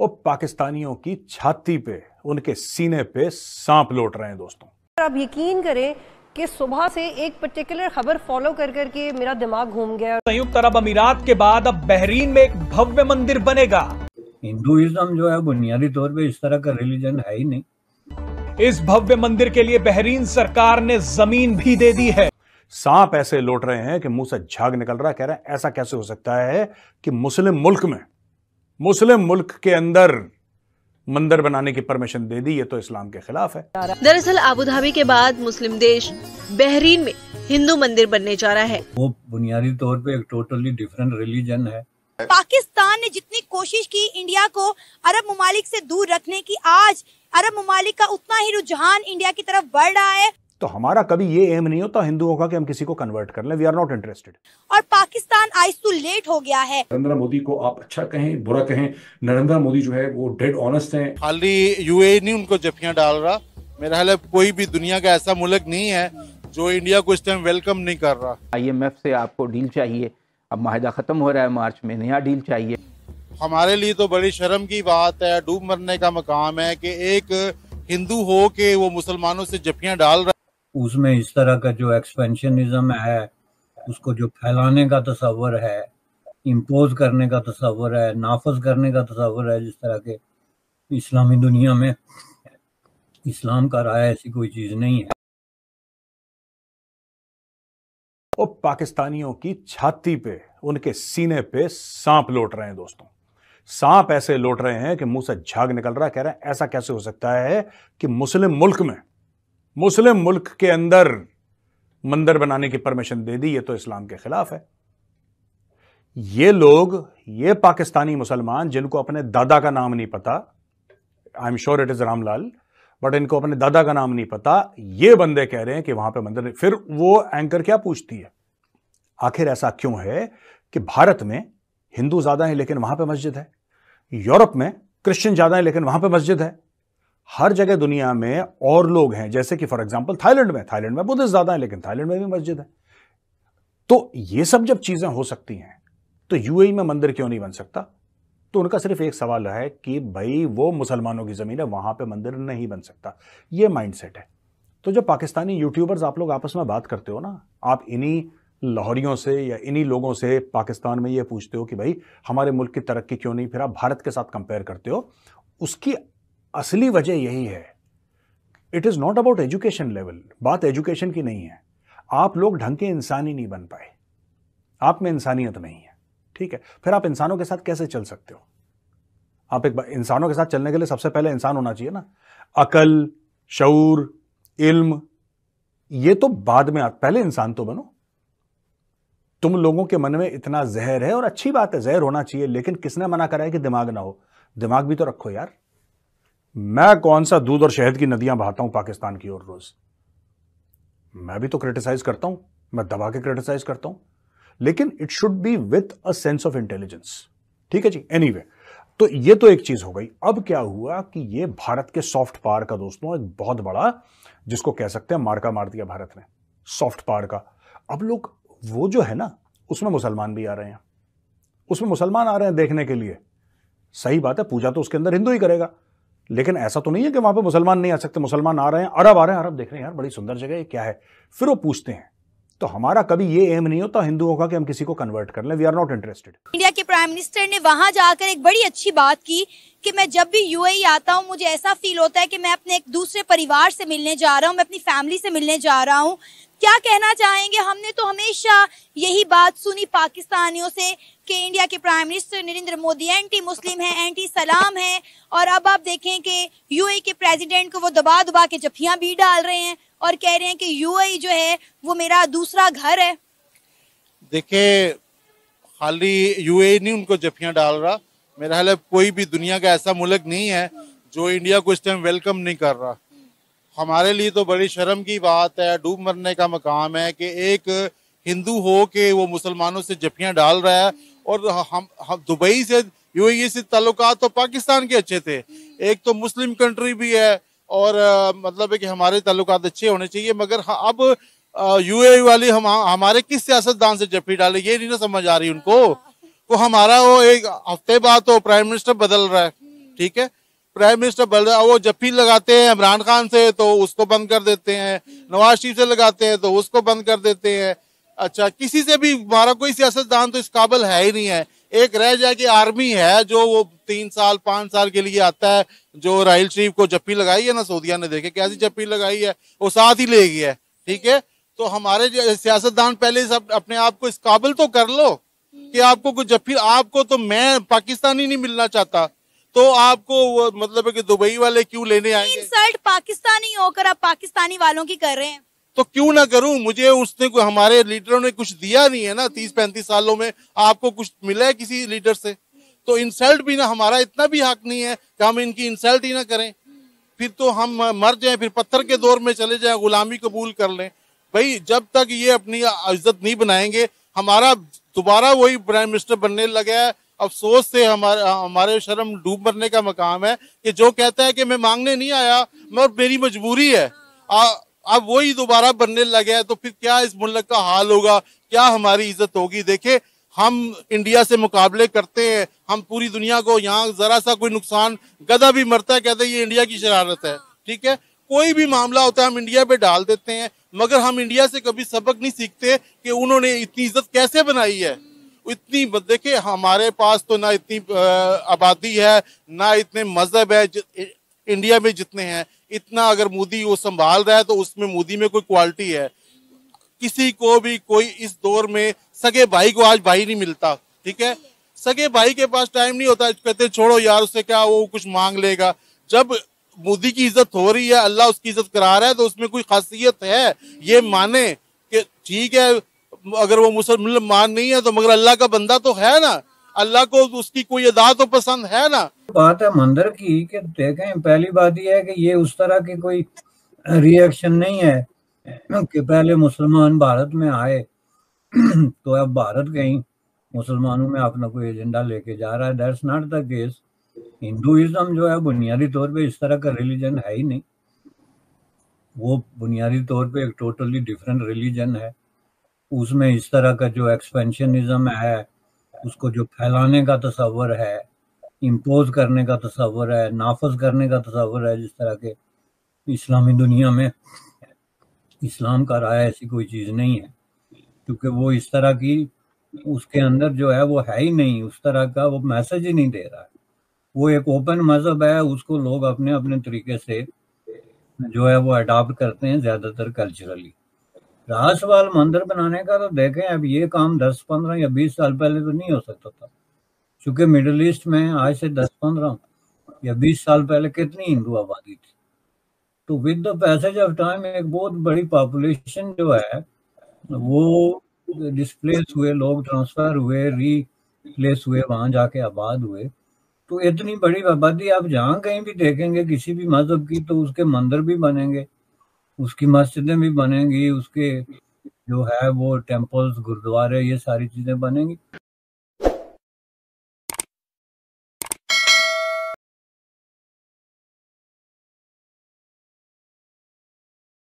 वो पाकिस्तानियों की छाती पे उनके सीने पे सांप लौट रहे हैं दोस्तों आप यकीन करें कि सुबह से एक पर्टिकुलर खबर फॉलो कर करके मेरा दिमाग घूम गया संयुक्त अरब अमीरात के बाद अब बहरीन में एक भव्य मंदिर बनेगा हिंदुइज्म जो है बुनियादी तौर पे इस तरह का रिलीजन है ही नहीं इस भव्य मंदिर के लिए बहरीन सरकार ने जमीन भी दे दी है सांप ऐसे लौट रहे हैं कि मुंह से झाग निकल रहा है कह रहे हैं ऐसा कैसे हो सकता है कि मुस्लिम मुल्क में मुस्लिम मुल्क के अंदर मंदिर बनाने की परमिशन दे दी ये तो इस्लाम के खिलाफ है दरअसल आबुधाबी के बाद मुस्लिम देश बहरीन में हिंदू मंदिर बनने जा रहा है वो बुनियादी तौर पे एक टोटली डिफरेंट रिलीजन है पाकिस्तान ने जितनी कोशिश की इंडिया को अरब ममालिक से दूर रखने की आज अरब ममालिक का उतना ही रुझान इंडिया की तरफ बढ़ रहा है तो हमारा कभी ये एम नहीं होता हिंदुओं का कि हम किसी को कन्वर्ट कर लें वी आर नॉट इंटरेस्टेड और पाकिस्तान आज तो लेट हो गया है नरेंद्र मोदी को आप अच्छा कहें बुरा कहें नरेंद्र मोदी जो है वो डेड ऑनेस्ट हैं खाली यूए नहीं उनको जफियां डाल रहा मेरा ख्याल कोई भी दुनिया का ऐसा मुल्क नहीं है जो इंडिया को इस टाइम वेलकम नहीं कर रहा आई से आपको डील चाहिए अब माहिदा खत्म हो रहा है मार्च में नया डील चाहिए हमारे लिए तो बड़ी शर्म की बात है डूब मरने का मकाम है कि एक हिंदू हो के वो मुसलमानों से जफियां डाल रहा उसमें इस तरह का जो एक्सपेंशनिज्म है उसको जो फैलाने का तस्वर है इम्पोज करने का तस्वर है नाफज करने का तस्वर है जिस तरह के इस्लामी दुनिया में इस्लाम का राय ऐसी कोई चीज़ नहीं है और पाकिस्तानियों की छाती पे उनके सीने पे सांप लौट रहे हैं दोस्तों सांप ऐसे लौट रहे हैं कि मुंह से झाग निकल रहा है कह रहे हैं ऐसा कैसे हो सकता है कि मुस्लिम मुल्क में मुस्लिम मुल्क के अंदर मंदिर बनाने की परमिशन दे दी ये तो इस्लाम के खिलाफ है ये लोग ये पाकिस्तानी मुसलमान जिनको अपने दादा का नाम नहीं पता I am sure it is Ramlal but इनको अपने दादा का नाम नहीं पता ये बंदे कह रहे हैं कि वहां पे मंदिर फिर वो एंकर क्या पूछती है आखिर ऐसा क्यों है कि भारत में हिंदू ज्यादा है लेकिन वहां पर मस्जिद है यूरोप में क्रिश्चियन ज्यादा है लेकिन वहां पर मस्जिद है हर जगह दुनिया में और लोग हैं जैसे कि फॉर एग्जाम्पल थाईलैंड में थाईलैंड में बुद्धिस्ट ज्यादा है लेकिन थाईलैंड में भी मस्जिद है तो ये सब जब चीजें हो सकती हैं तो यूएई में मंदिर क्यों नहीं बन सकता तो उनका सिर्फ एक सवाल है कि भाई वो मुसलमानों की ज़मीन है वहां पे मंदिर नहीं बन सकता ये माइंडसेट है तो जब पाकिस्तानी यूट्यूबर्स आप लोग आपस में बात करते हो ना आप इन्हीं लाहौरियों से या इन्हीं लोगों से पाकिस्तान में ये पूछते हो कि भाई हमारे मुल्क की तरक्की क्यों नहीं फिर आप भारत के साथ कंपेयर करते हो उसकी असली वजह यही है it is not about education level बात एजुकेशन की नहीं है आप लोग ढंग के इंसान ही नहीं बन पाए आप में इंसानियत नहीं है ठीक है फिर आप इंसानों के साथ कैसे चल सकते हो आप एक इंसानों के साथ चलने के लिए सबसे पहले इंसान होना चाहिए ना अकल शूर इल्म ये तो बाद में आप पहले इंसान तो बनो तुम लोगों के मन में इतना जहर है और अच्छी बात है जहर होना चाहिए लेकिन किसने मना करा है कि दिमाग ना हो दिमाग भी तो रखो यार मैं कौन सा दूध और शहद की नदियां बहाता हूं पाकिस्तान की ओर रोज मैं भी तो क्रिटिसाइज करता हूं मैं दबा के क्रिटिसाइज करता हूं लेकिन it should be with a sense of intelligence ठीक है जी एनी anyway, तो ये तो एक चीज हो गई अब क्या हुआ कि ये भारत के सॉफ्ट पावर का दोस्तों एक बहुत बड़ा जिसको कह सकते हैं मारका मार दिया भारत ने सॉफ्ट पावर का अब लोग वो जो है ना उसमें मुसलमान भी आ रहे हैं उसमें मुसलमान आ रहे हैं देखने के लिए सही बात है पूजा तो उसके अंदर हिंदू ही करेगा लेकिन ऐसा तो नहीं है कि वहां पर मुसलमान नहीं आ सकते मुसलमान आ रहे हैं अरब आ रहे हैं अरब देख रहे हैं यार बड़ी सुंदर जगह क्या है फिर वो पूछते हैं तो हमारा कभी ये एम नहीं होता हिंदुओं का कि हम किसी को कन्वर्ट कर लें we are not interested India के प्राइम मिनिस्टर ने वहां जाकर एक बड़ी अच्छी बात की कि मैं जब भी यूएई e आता हूँ मुझे ऐसा फील होता है कि मैं अपने एक दूसरे परिवार से मिलने जा रहा हूँ मैं अपनी फैमिली से मिलने जा रहा हूँ क्या कहना चाहेंगे हमने तो हमेशा यही बात सुनी पाकिस्तानियों से कि इंडिया के prime minister Narendra Modi anti Muslim है एंटी सलाम है और अब आप देखें कि यूएई e के प्रेसिडेंट को वो दबा दबा के जफियां भी डाल रहे हैं और कह रहे हैं कि यूएई e जो है वो मेरा दूसरा घर है देखे खाली यूएई e नहीं उनको जफियां डाल रहा मेरा हाल कोई भी दुनिया का ऐसा मुल्क नहीं है जो इंडिया को इस टाइम वेलकम नहीं कर रहा हमारे लिए तो बड़ी शर्म की बात है डूब मरने का मकाम है कि एक हिंदू हो के वो मुसलमानों से जफियाँ डाल रहा है और हम हम दुबई से ए से ताल्लुक तो पाकिस्तान के अच्छे थे एक तो मुस्लिम कंट्री भी है और आ, मतलब है कि हमारे ताल्लुक अच्छे होने चाहिए मगर हाँ, अब ए वाली हम हमारे किस सियासतदान से जफी डाले ये नहीं ना समझ आ रही उनको वो हमारा वो एक हफ्ते बाद तो प्राइम मिनिस्टर बदल रहा है ठीक है प्राइम मिनिस्टर बल वो जफ्फी लगाते हैं इमरान खान से तो उसको बंद कर देते हैं नवाज शरीफ से लगाते हैं तो उसको बंद कर देते हैं अच्छा किसी से भी हमारा कोई सियासतदान तो इस काबिल है ही नहीं है एक रह जाए कि आर्मी है जो वो तीन साल पाँच साल के लिए आता है जो राहल शरीफ को जप्पी लगाई है ना सोदिया ने देखे कैसी जप्पी लगाई है वो साथ ही ले गया है ठीक है तो हमारे सियासतदान पहले सब अपने आप को इस काबिल तो कर लो कि आपको कुछ जप्पी आपको तो मैं पाकिस्तानी नहीं मिलना चाहता तो आपको वो मतलब है कि दुबई वाले क्यों लेने आए इंसल्ट पाकिस्तानी होकर आप पाकिस्तानी वालों की कर रहे हैं तो क्यों ना करूं मुझे उसने को, हमारे लीडरों ने कुछ दिया नहीं है ना तीस पैंतीस सालों में आपको कुछ मिला है किसी लीडर से तो इंसल्ट भी ना हमारा इतना भी हक नहीं है कि हम इनकी इंसल्ट ही ना करें फिर तो हम मर जाए फिर पत्थर के दौर में चले जाए गुलामी कबूल कर लें भाई जब तक ये अपनी इज्जत नहीं बनाएंगे हमारा दोबारा वही प्राइम मिनिस्टर बनने लगा है अफसोस से हमारे हमारे शर्म डूब मरने का मकाम है कि जो कहता है कि मैं मांगने नहीं आया मगर मेरी मजबूरी है अब वही दोबारा बनने लगे है तो फिर क्या इस मुल्क का हाल होगा क्या हमारी इज्जत होगी देखे हम इंडिया से मुकाबले करते हैं हम पूरी दुनिया को यहाँ जरा सा कोई नुकसान गधा भी मरता है कहते हैं ये इंडिया की शरारत है ठीक है कोई भी मामला होता है हम इंडिया पे डाल देते हैं मगर हम इंडिया से कभी सबक नहीं सीखते कि उन्होंने इतनी इज्जत कैसे बनाई है इतनी देखिए हमारे पास तो ना इतनी आबादी है ना इतने मजहब है इंडिया में जितने हैं इतना अगर मोदी वो संभाल रहा है तो उसमें मोदी में कोई क्वालिटी है किसी को भी कोई इस दौर में सगे भाई को आज भाई नहीं मिलता ठीक है सगे भाई के पास टाइम नहीं होता कहते छोड़ो यार उसे क्या वो कुछ मांग लेगा जब मोदी की इज्जत हो रही है अल्लाह उसकी इज्जत करा रहा है तो उसमें कोई खासियत है ये माने कि ठीक है अगर वो मुसलमान नहीं है तो मगर अल्लाह का बंदा तो है ना अल्लाह को उसकी कोई अदा तो पसंद है ना बात है मंदिर की कि देखें पहली बात यह है कि ये उस तरह की कोई रिएक्शन नहीं है कि पहले मुसलमान भारत में आए तो अब भारत कहीं मुसलमानों में अपना कोई एजेंडा लेके जा रहा है that's not the case Hinduism जो है बुनियादी तौर पे इस तरह का रिलीजन है ही नहीं वो बुनियादी तौर पे एक टोटली डिफरेंट रिलीजन है उसमें इस तरह का जो एक्सपेंशनिज्म है उसको जो फैलाने का तस्वर है इम्पोज करने का तस्वर है नाफज करने का तस्वर है जिस तरह के इस्लामी दुनिया में इस्लाम का राय ऐसी कोई चीज़ नहीं है क्योंकि वो इस तरह की उसके अंदर जो है वो है ही नहीं उस तरह का वो मैसेज ही नहीं दे रहा है वो एक ओपन मजहब है उसको लोग अपने अपने तरीके से जो है वो अडाप्ट करते हैं ज़्यादातर कल्चरली रासवाल मंदिर बनाने का तो देखें अब ये काम दस पंद्रह या बीस साल पहले तो नहीं हो सकता था क्योंकि मिडल ईस्ट में आज से दस पंद्रह या बीस साल पहले कितनी हिंदू आबादी थी तो with the passage of time एक बहुत बड़ी पॉपुलेशन जो है वो डिस्प्लेस हुए लोग ट्रांसफर हुए रीप्लेस हुए वहाँ जाके आबाद हुए तो इतनी बड़ी आबादी आप जहाँ कहीं भी देखेंगे किसी भी मजहब की तो उसके मंदिर भी बनेंगे उसकी मस्जिदें भी बनेंगी उसके जो है वो टेम्पल्स गुरुद्वारे ये सारी चीज़ें बनेंगी